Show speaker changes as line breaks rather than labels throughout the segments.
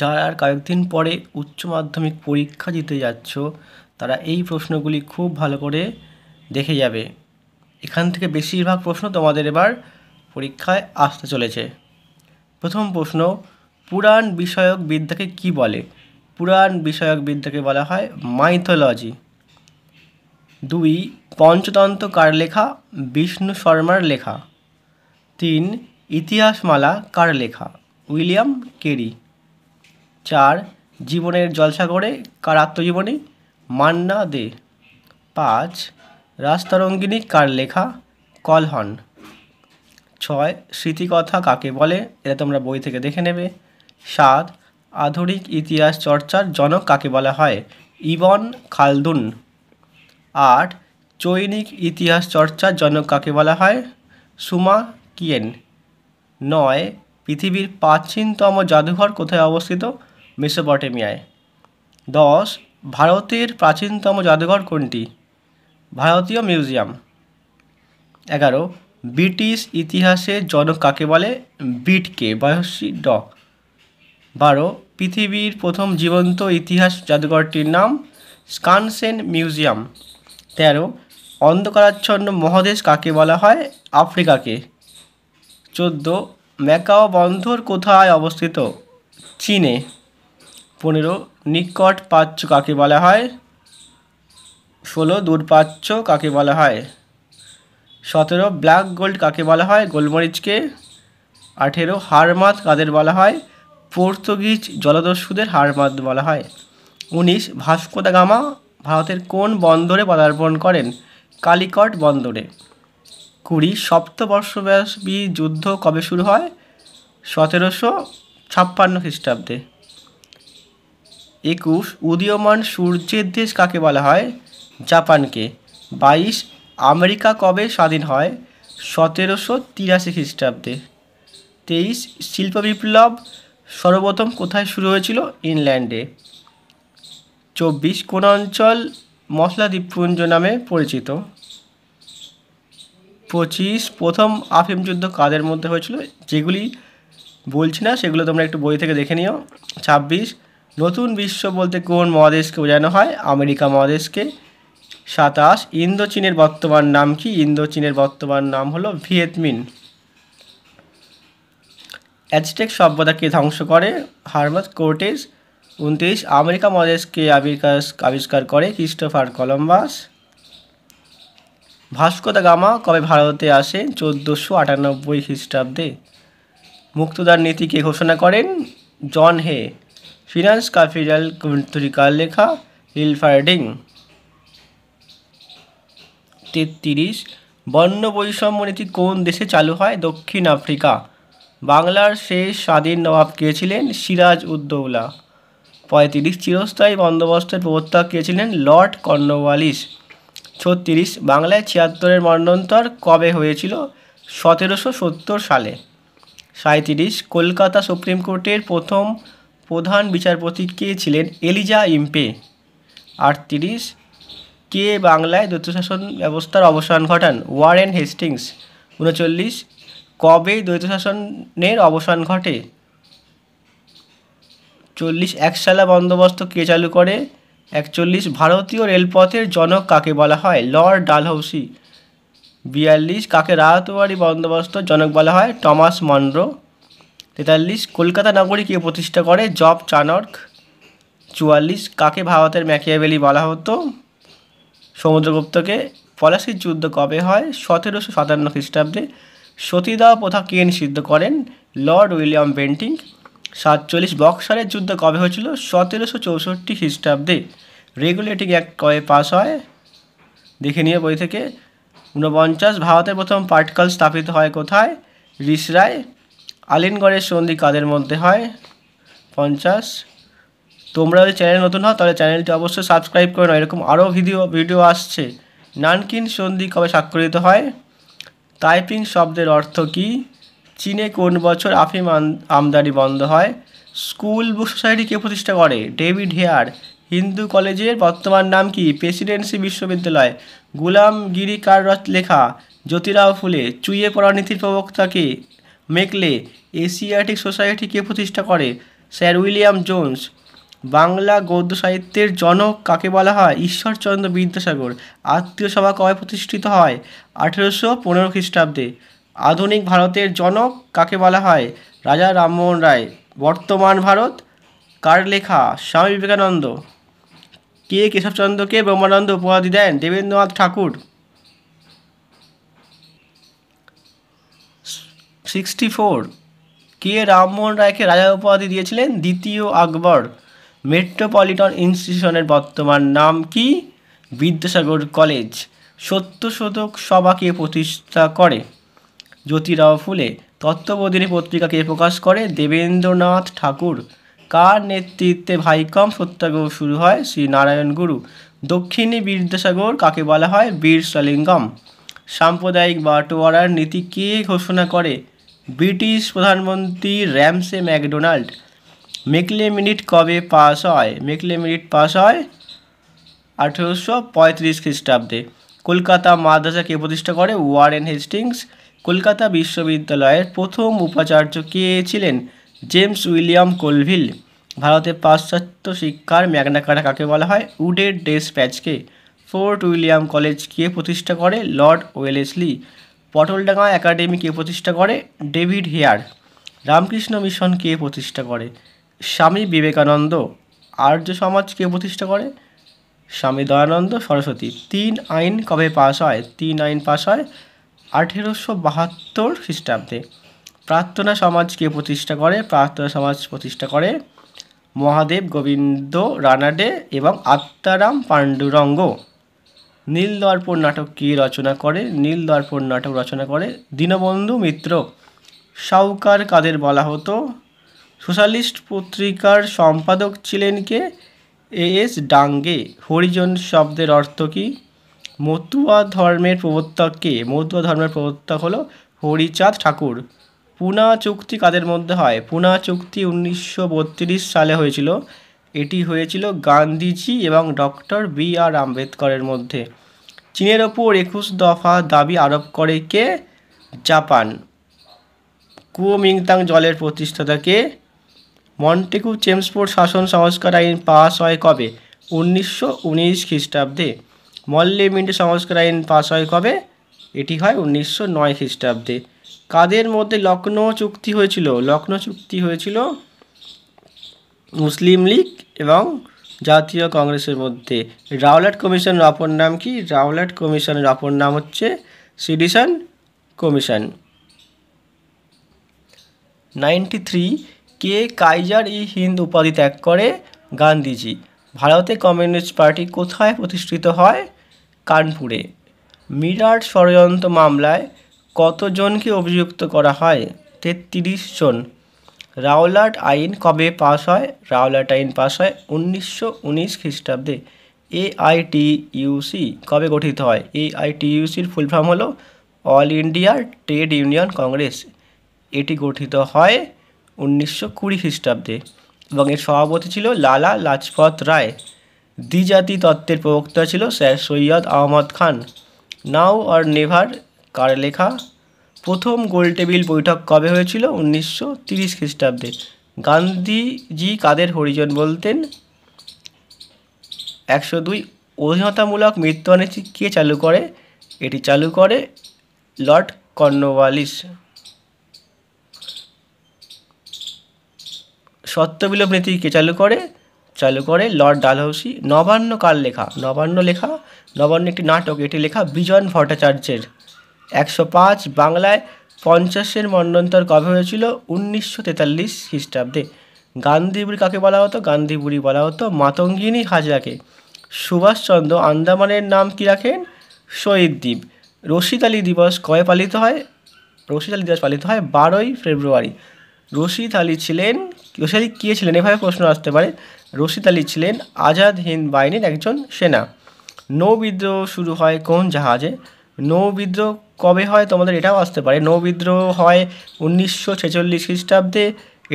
যারা আর কয়েকদিন পরে উচ্চ মাধ্যমিক পরীক্ষা দিতে যাচ্ছ তারা এই প্রশ্নগুলি খুব ভালো করে দেখে যাবে এখান থেকে বেশিরভাগ প্রশ্ন তোমাদের এবার পরীক্ষায় আসতে চলেছে প্রথম প্রশ্ন পুরাণ বিষয়ক বিদ্যাকে কি বলে পুরাণ বিষয়ক বিদ্যাকে বলা হয় মাইথোলজি দুই পঞ্চতন্ত্র কার লেখা বিষ্ণু শর্মার লেখা তিন ইতিহাসমালা কার লেখা উইলিয়াম কেরি চার জীবনের জলসাগরে কার আত্মজীবনী মান্না দে পাঁচ রাস্তারঙ্গিনী কার লেখা কলহন ছয় স্মৃতিকথা কাকে বলে এটা তোমরা বই থেকে দেখে নেবে সাত আধুনিক ইতিহাস চর্চার জনক কাকে বলা হয় ইবন খালদুন আট চৈনিক ইতিহাস চর্চার জনক কাকে বলা হয় সুমা কিয়েন নয় পৃথিবীর প্রাচীনতম জাদুঘর কোথায় অবস্থিত মেসোপটেমিয়ায় দশ ভারতের প্রাচীনতম জাদুঘর কোনটি ভারতীয় মিউজিয়াম এগারো ব্রিটিশ ইতিহাসের জনক কাকে বলে বিটকে বয়সী ড বারো পৃথিবীর প্রথম জীবন্ত ইতিহাস জাদুঘরটির নাম স্কানসেন মিউজিয়াম তেরো অন্ধকারাচ্ছন্ন মহাদেশ কাকে বলা হয় আফ্রিকাকে চোদ্দো ম্যাকাও বন্ধর কোথায় অবস্থিত চীনে পনেরো নিকট পাচ্ছ কাকে বলা হয় ষোলো দূর পাচ্ছ কাকে বলা হয় সতেরো ব্ল্যাক গোল্ড কাকে বলা হয় গোলমরিচকে আঠেরো হারমাত কাদের বলা হয় পর্তুগিজ জলদস্যুদের হারমাত বলা হয় উনিশ ভাস্কো দা গামা ভারতের কোন বন্দরে পদার্পণ করেন কালিকট বন্দরে কুড়ি সপ্তবর্ষব্যাপী যুদ্ধ কবে শুরু হয় সতেরোশো ছাপ্পান্ন খ্রিস্টাব্দে একুশ উদীয়মান সূর্যের দেশ কাকে বলা হয় জাপানকে বাইশ আমেরিকা কবে স্বাধীন হয় সতেরোশো তিরাশি খ্রিস্টাব্দে তেইশ শিল্প বিপ্লব সর্বপ্রথম কোথায় শুরু হয়েছিল ইংল্যান্ডে চব্বিশ কোন অঞ্চল মশলা দ্বীপপুঞ্জ নামে পরিচিত পঁচিশ প্রথম আফিম যুদ্ধ কাদের মধ্যে হয়েছিল যেগুলি বলছি না সেগুলো তোমরা একটু বই থেকে দেখে নিও ছাব্বিশ নতুন বিশ্ব বলতে কোন মহাদেশকে বোঝানো হয় আমেরিকা মহাদেশকে সাতাশ ইন্দোচীনের বর্তমান নাম কি ইন্দোচীনের বর্তমান নাম হলো ভিয়েতমিন অ্যাজটেক সভ্যতাকে ধ্বংস করে হার্মাস কোর্টেজ উনত্রিশ আমেরিকা মহাদেশকে আবিষ্কার আবিষ্কার করে Christopher Columbus Vasco da Gama কবে ভারতে আসে চোদ্দোশো আটানব্বই খ্রিস্টাব্দে মুক্তদার নীতিকে ঘোষণা করেন জন হে ফিনান্স ক্যাপিটাল কার লেখা হিলফার্ডিং তেত্রিশ বর্ণ বৈষম্য নীতি কোন দেশে চালু হয় দক্ষিণ আফ্রিকা বাংলার শেষ স্বাধীন নবাব কে ছিলেন সিরাজ উদ্দৌলা পঁয়ত্রিশ চিরস্থায়ী বন্দোবস্তের প্রবর্তক কে ছিলেন লর্ড কর্নওয়ালিস ছত্রিশ বাংলায় ছিয়াত্তরের মন্ডন্তর কবে হয়েছিল সতেরোশো সত্তর সালে সাঁত্রিশ কলকাতা সুপ্রিম কোর্টের প্রথম প্রধান বিচারপতি কে ছিলেন এলিজা ইম্পে আটত্রিশ কে বাংলায় দৈত্য শাসন ব্যবস্থার অবসান ঘটান ওয়ারেন হেস্টিংস উনচল্লিশ কবে দ্বৈত শাসনের অবসান ঘটে চল্লিশ একশালা বন্দোবস্ত কে চালু করে একচল্লিশ ভারতীয় রেলপথের জনক কাকে বলা হয় লর্ড ডালহৌসি বিয়াল্লিশ কাকে রাহতওয়ারি বন্দোবস্ত জনক বলা হয় টমাস মন্ড্রো তেতাল্লিশ কলকাতা নগরী কে প্রতিষ্ঠা করে জব চানর্ক চুয়াল্লিশ কাকে ভারতের ম্যাকিয়াবেলি বলা হতো সমুদ্রগুপ্তকে পলাশির যুদ্ধ কবে হয় সতেরোশো সাতান্ন খ্রিস্টাব্দে সতীদাহ প্রথা কে নিষিদ্ধ করেন লর্ড উইলিয়াম বেন্টিং সাতচল্লিশ বক্সারের যুদ্ধ কবে হয়েছিল সতেরোশো চৌষট্টি খ্রিস্টাব্দে রেগুলেটিং অ্যাক্ট কবে পাস হয় দেখে নিয়ে বই থেকে ঊনপঞ্চাশ ভারতের প্রথম পাটকল স্থাপিত হয় কোথায় রিসরায় আলিনগড়ের সন্ধি কাদের মধ্যে হয় পঞ্চাশ তোমরা যদি চ্যানেল নতুন হও তাহলে চ্যানেলটি অবশ্যই সাবস্ক্রাইব করে নাও এরকম আরও ভিডিও ভিডিও আসছে নানকিন সন্ধি কবে স্বাক্ষরিত হয় টাইপিং শব্দের অর্থ কি চীনে কোন বছর আফিম আমদানি বন্ধ হয় স্কুল বুক সোসাইটি কে প্রতিষ্ঠা করে ডেভিড হেয়ার হিন্দু কলেজের বর্তমান নাম কি প্রেসিডেন্সি বিশ্ববিদ্যালয় গুলামগিরি কার লেখা জ্যোতিরাও ফুলে চুইয়ে পড়া নীতির প্রবক্তাকে মেকলে এশিয়াটিক সোসাইটিকে প্রতিষ্ঠা করে স্যার উইলিয়াম জোন্স বাংলা গদ্য সাহিত্যের জনক কাকে বলা হয় ঈশ্বরচন্দ্র বিদ্যাসাগর আত্মীয় সভা কবে প্রতিষ্ঠিত হয় আঠেরোশো পনেরো খ্রিস্টাব্দে আধুনিক ভারতের জনক কাকে বলা হয় রাজা রামমোহন রায় বর্তমান ভারত কার লেখা স্বামী বিবেকানন্দ কে কেশবচন্দ্রকে ব্রহ্মানন্দ উপাধি দেন দেবেন্দ্রনাথ ঠাকুর সিক্সটি ফোর কে রামমোহন রায়কে রাজা উপাধি দিয়েছিলেন দ্বিতীয় আকবর মেট্রোপলিটন ইনস্টিটিউশনের বর্তমান নাম কি বিদ্যাসাগর কলেজ সত্য শতক সভাকে প্রতিষ্ঠা করে জ্যোতিরাও ফুলে তত্ত্ববোধিনী পত্রিকাকে প্রকাশ করে দেবেন্দ্রনাথ ঠাকুর কার নেতৃত্বে ভাইকম সত্যাগ্রহ শুরু হয় শ্রী নারায়ণ গুরু দক্ষিণী বিদ্যাসাগর কাকে বলা হয় বীর সালিঙ্গম সাম্প্রদায়িক বাটোয়ারার নীতি কে ঘোষণা করে ব্রিটিশ প্রধানমন্ত্রী র্যামসে ম্যাকডোনাল্ড মেকলে মিনিট কবে পাস হয় মেকলে মিনিট পাস হয় আঠেরোশো পঁয়ত্রিশ খ্রিস্টাব্দে কলকাতা মাদ্রাসাকে প্রতিষ্ঠা করে ওয়ারেন হেস্টিংস কলকাতা বিশ্ববিদ্যালয়ের প্রথম উপাচার্য কে ছিলেন জেমস উইলিয়াম কোলভিল ভারতে পাশ্চাত্য শিক্ষার ম্যাগনাকাটা কাকে বলা হয় উডের ডেস প্যাচকে ফোর্ট উইলিয়াম কলেজকে প্রতিষ্ঠা করে লর্ড ওয়েলেসলি পটলডাঙ্গা একাডেমি কে প্রতিষ্ঠা করে ডেভিড হেয়ার রামকৃষ্ণ মিশন কে প্রতিষ্ঠা করে স্বামী বিবেকানন্দ আর্য সমাজ কে প্রতিষ্ঠা করে স্বামী দয়ানন্দ সরস্বতী তিন আইন কবে পাশ হয় তিন আইন পাশ হয় আঠেরোশো বাহাত্তর খ্রিস্টাব্দে প্রার্থনা সমাজ কে প্রতিষ্ঠা করে প্রার্থনা সমাজ প্রতিষ্ঠা করে মহাদেব গোবিন্দ রানাডে এবং আত্মারাম পাণ্ডুরঙ্গ নীলদর্পণ নাটক কি রচনা করে নীল দর্পণ নাটক রচনা করে দীনবন্ধু মিত্র সাউকার কাদের বলা হতো সোশ্যালিস্ট পত্রিকার সম্পাদক ছিলেন কে এ এস ডাঙ্গে হরিজন শব্দের অর্থ কী মতুয়া ধর্মের প্রবর্তক কে মতুয়া ধর্মের প্রবর্তক হলো হরিচাঁদ ঠাকুর পুনা চুক্তি কাদের মধ্যে হয় পুনা চুক্তি উনিশশো সালে হয়েছিল এটি হয়েছিল গান্ধীজি এবং ডক্টর বি আর আম্বেদকরের মধ্যে চীনের ওপর একুশ দফা দাবি আরোপ করে কে জাপান কুওমিংতাং জলের প্রতিষ্ঠাতাকে মন্টেকু চেমসপোর্ট শাসন সংস্কার আইন পাস হয় কবে উনিশশো উনিশ খ্রিস্টাব্দে মল্লিমিন্ট সংস্কার আইন পাস হয় কবে এটি হয় উনিশশো নয় খ্রিস্টাব্দে কাদের মধ্যে লক্ষ্ণৌ চুক্তি হয়েছিল লক্ষ্ণৌ চুক্তি হয়েছিল মুসলিম লীগ এবং জাতীয় কংগ্রেসের মধ্যে রাওলাট কমিশনের অপর নাম কি রাওলাট কমিশনের অপর নাম হচ্ছে সিডিশন কমিশন নাইনটি থ্রি কে কাইজার ই হিন্দ উপাধি ত্যাগ করে গান্ধীজি ভারতে কমিউনিস্ট পার্টি কোথায় প্রতিষ্ঠিত হয় কানপুরে মিরাট ষড়যন্ত্র মামলায় কতজনকে অভিযুক্ত করা হয় তেত্রিশ জন রাওলাট আইন কবে পাস হয় রাওলাট আইন পাস হয় উনিশশো উনিশ খ্রিস্টাব্দে এআইটিইউসি কবে গঠিত হয় এআইটিইউসির ফুল ফর্ম হলো All India Trade Union Congress এটি গঠিত হয় উনিশশো কুড়ি খ্রিস্টাব্দে এবং এর সভাপতি ছিল লালা লাজপত রায় দ্বিজাতি তত্ত্বের প্রবক্তা ছিল sir Syed Ahmad Khan now or never কার লেখা প্রথম গোলটেবিল বৈঠক কবে হয়েছিল উনিশশো তিরিশ খ্রিস্টাব্দে গান্ধীজি কাদের হরিজন বলতেন একশো দুই অধীনতামূলক মৃত্যুয়ানীতি কে চালু করে এটি চালু করে লর্ড কর্নওয়ালিস সত্যবিলোপ নীতি কে চালু করে চালু করে লর্ড ডালহৌসি নবান্ন কাল লেখা নবান্ন লেখা নবান্ন একটি নাটক এটি লেখা বিজন ভট্টাচার্যের একশো পাঁচ বাংলায় পঞ্চাশের মন্ডন্তর কবে হয়েছিল উনিশশো তেতাল্লিশ খ্রিস্টাব্দে গান্ধীবুড়ি কাকে বলা হতো গান্ধীবুড়ি বলা হতো মাতঙ্গিনী হাজরাকে সুভাষচন্দ্র আন্দামানের নাম কী রাখেন শহীদ দ্বীপ রশিদ আলী দিবস কবে পালিত হয় রশিদ আলী দিবস পালিত হয় বারোই ফেব্রুয়ারি রশিদ আলী ছিলেন রশিদ আলী কে ছিলেন এভাবে প্রশ্ন আসতে পারে রশিদ আলী ছিলেন আজাদ হিন্দ বাহিনীর একজন সেনা নৌবিদ্রোহ শুরু হয় কোন জাহাজে নৌ বিদ্রোহ কবে হয় তোমাদের এটাও আসতে পারে নৌ বিদ্রোহ হয় উনিশশো ছেচল্লিশ খ্রিস্টাব্দে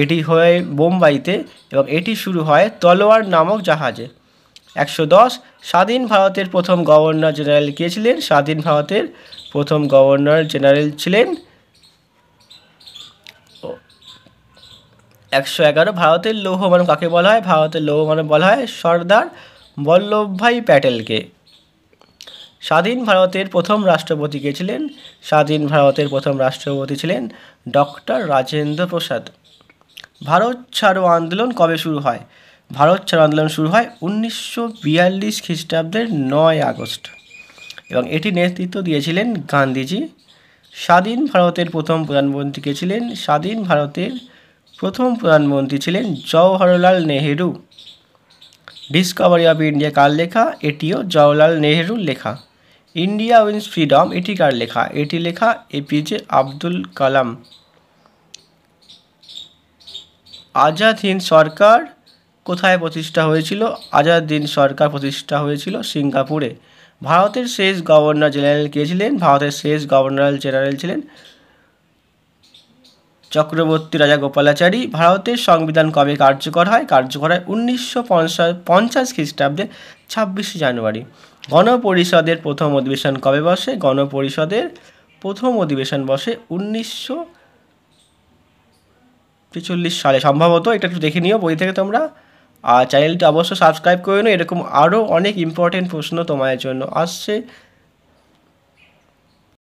এটি হয় বোম্বাইতে এবং এটি শুরু হয় তলোয়ার নামক জাহাজে একশো দশ স্বাধীন ভারতের প্রথম গভর্নর জেনারেল কে ছিলেন স্বাধীন ভারতের প্রথম গভর্নর জেনারেল ছিলেন একশো এগারো ভারতের লৌহ মানব কাকে বলা হয় ভারতের লৌহ মানব বলা হয় সর্দার বল্লভভাই প্যাটেলকে স্বাধীন ভারতের প্রথম রাষ্ট্রপতি কে ছিলেন স্বাধীন ভারতের প্রথম রাষ্ট্রপতি ছিলেন ডক্টর রাজেন্দ্র প্রসাদ ভারত ছাড়ো আন্দোলন কবে শুরু হয় ভারত ছাড়ো আন্দোলন শুরু হয় উনিশশো বিয়াল্লিশ খ্রিস্টাব্দের নয় আগস্ট এবং এটি নেতৃত্ব দিয়েছিলেন গান্ধীজি স্বাধীন ভারতের প্রথম প্রধানমন্ত্রী কে ছিলেন স্বাধীন ভারতের প্রথম প্রধানমন্ত্রী ছিলেন Jawaharlal Nehru Discovery of India কার লেখা এটিও জওহরলাল নেহেরুর লেখা ইন্ডিয়া উইন্স ফ্রিডম এটি কার লেখা এটি লেখা এপিজে আব্দুল কালাম আজাদ হিন্দ সরকার কোথায় প্রতিষ্ঠা হয়েছিল আজাদ হিন্দ সরকার প্রতিষ্ঠা হয়েছিল সিঙ্গাপুরে ভারতের শেষ গভর্নর জেনারেল কে ছিলেন ভারতের শেষ গভর্নর জেনারেল ছিলেন চক্রবর্তী রাজা গোপালাচারী ভারতের সংবিধান কবে কার্যকর হয় কার্যকর হয় উনিশশো পঞ্চাশ পঞ্চাশ খ্রিস্টাব্দে ছাব্বিশে জানুয়ারি গণপরিষদের প্রথম অধিবেশন কবে বসে গণপরিষদের প্রথম অধিবেশন বসে উনিশশো ছেচল্লিশ সালে সম্ভবত এটা একটু দেখে নিও বই থেকে তোমরা আর চ্যানেলটি অবশ্য সাবস্ক্রাইব করে নিও এরকম আরও অনেক ইম্পর্টেন্ট প্রশ্ন তোমাদের জন্য আসছে